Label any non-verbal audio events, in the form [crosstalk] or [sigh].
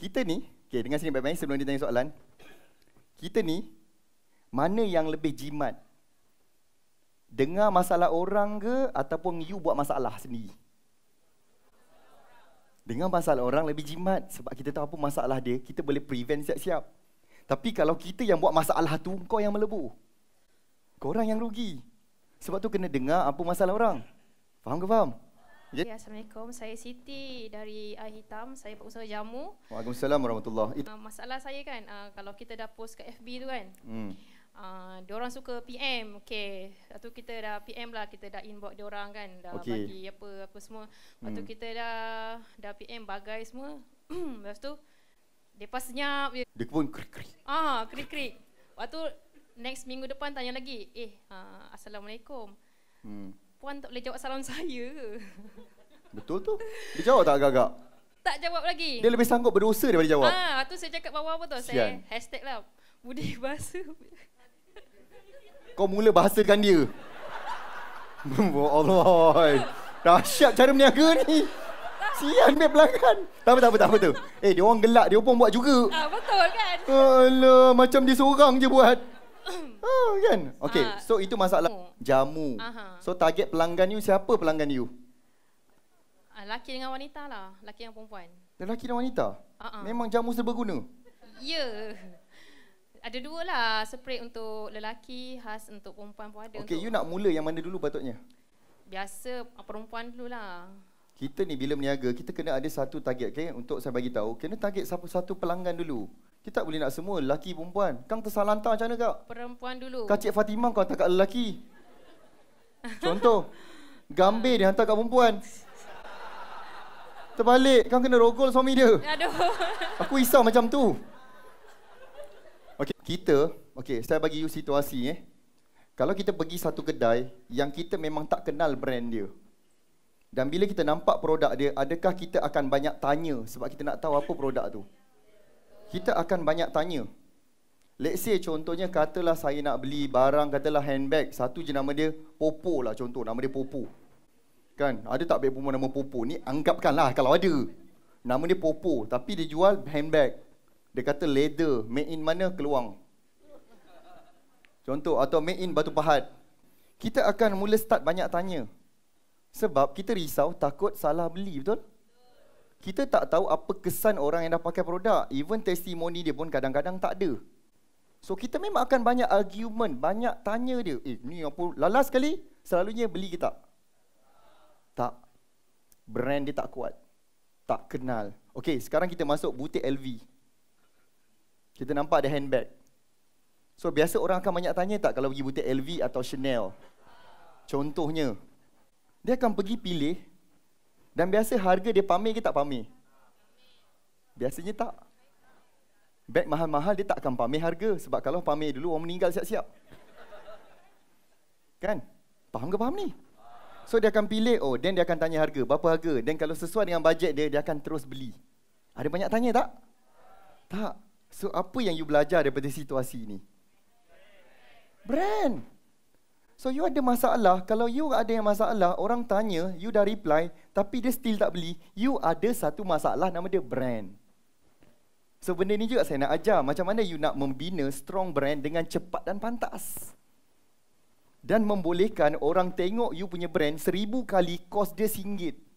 Kita ni, okay, dengan sini baik-baik sebelum dia tanya soalan. Kita ni, mana yang lebih jimat? Dengar masalah orang ke ataupun you buat masalah sendiri? Dengar masalah orang lebih jimat sebab kita tahu apa masalah dia, kita boleh prevent siap-siap. Tapi kalau kita yang buat masalah tu, kau yang melebu. Kau orang yang rugi. Sebab tu kena dengar apa masalah orang. Faham ke faham? Okay, ya. Assalamualaikum, saya Siti dari Air Hitam. Saya pengusaha jamu. Waalaikumsalam warahmatullahi uh, Masalah saya kan, uh, kalau kita dah post ke FB tu kan, hmm. Uh, ah, dia orang suka PM. okay? Lepas kita dah PM lah kita dah inbox dia orang kan. Dah okay. bagi apa apa semua. Lepas tu hmm. kita dah dah PM bagai semua. [clears throat] Lepas tu depa senyap je. Dia pun krik krik. Ah, krik krik. Lepas tu next minggu depan tanya lagi. Eh, uh, assalamualaikum. Hmm. Puan tak boleh jawab salam [laughs] saya Betul tu. Dia jawab tak agak-agak? Tak jawab lagi. Dia lebih sanggup berdosa daripada jawab. Ah, tu saya cakap bawah apa tu? Saya hashtag lah. Budi [laughs] bahasa. Kau mula bahasakan dia. Allah. Dahsyat cara meniaga ni. Sian beb pelanggan. Tak apa, tak apa, tak apa tu. Eh, dia orang gelak, dia pun buat juga. Ah, betul kan? Alah, macam dia seorang je buat. Oh, kan? Okay, ha. Ah. so itu masalah jamu. Aha. So target pelanggan you, siapa pelanggan you? Ah, lelaki dengan wanita lah. Lelaki dengan perempuan. Lelaki dan wanita? Aha. Ah. Memang jamu serbaguna? Ya. Yeah. Ada dua lah. Separate untuk lelaki, khas untuk perempuan pun ada. Okay, untuk... you nak mula yang mana dulu patutnya? Biasa perempuan dulu lah kita ni bila meniaga kita kena ada satu target okay? untuk saya bagi tahu kena target satu-satu pelanggan dulu kita tak boleh nak semua lelaki perempuan kang tersalantar macam mana kak perempuan dulu kacik Fatimah kau hantar kat lelaki contoh gambir dia hantar kat perempuan terbalik kau kena rogol suami dia aduh aku risau macam tu Okay, kita, Okay, saya bagi you situasi eh. Kalau kita pergi satu kedai yang kita memang tak kenal brand dia. Dan bila kita nampak produk dia, adakah kita akan banyak tanya sebab kita nak tahu apa produk tu? Kita akan banyak tanya. Let's say contohnya katalah saya nak beli barang katalah handbag, satu je nama dia Popo lah contoh, nama dia Popo. Kan? Ada tak beg perempuan nama Popo? Ni anggapkanlah kalau ada. Nama dia Popo tapi dia jual handbag. Dia kata leather, made in mana keluang. Contoh atau made in batu pahat. Kita akan mula start banyak tanya. Sebab kita risau takut salah beli, betul? Kita tak tahu apa kesan orang yang dah pakai produk. Even testimoni dia pun kadang-kadang tak ada. So kita memang akan banyak argument, banyak tanya dia. Eh, ni apa? Lalas sekali, selalunya beli kita? tak? Tak. Brand dia tak kuat. Tak kenal. Okay, sekarang kita masuk butik LV. Kita nampak ada handbag. So biasa orang akan banyak tanya tak kalau pergi butik LV atau Chanel? Contohnya, dia akan pergi pilih dan biasa harga dia pamer ke tak pamer? Biasanya tak. Beg mahal-mahal dia tak akan pamer harga sebab kalau pamer dulu orang meninggal siap-siap. Kan? Faham ke faham ni? So dia akan pilih, oh then dia akan tanya harga, berapa harga? Dan kalau sesuai dengan bajet dia, dia akan terus beli. Ada banyak tanya tak? Tak. So apa yang you belajar daripada situasi ni? Brand. So you ada masalah, kalau you ada yang masalah, orang tanya, you dah reply, tapi dia still tak beli, you ada satu masalah nama dia brand. So benda ni juga saya nak ajar, macam mana you nak membina strong brand dengan cepat dan pantas. Dan membolehkan orang tengok you punya brand seribu kali kos dia singgit.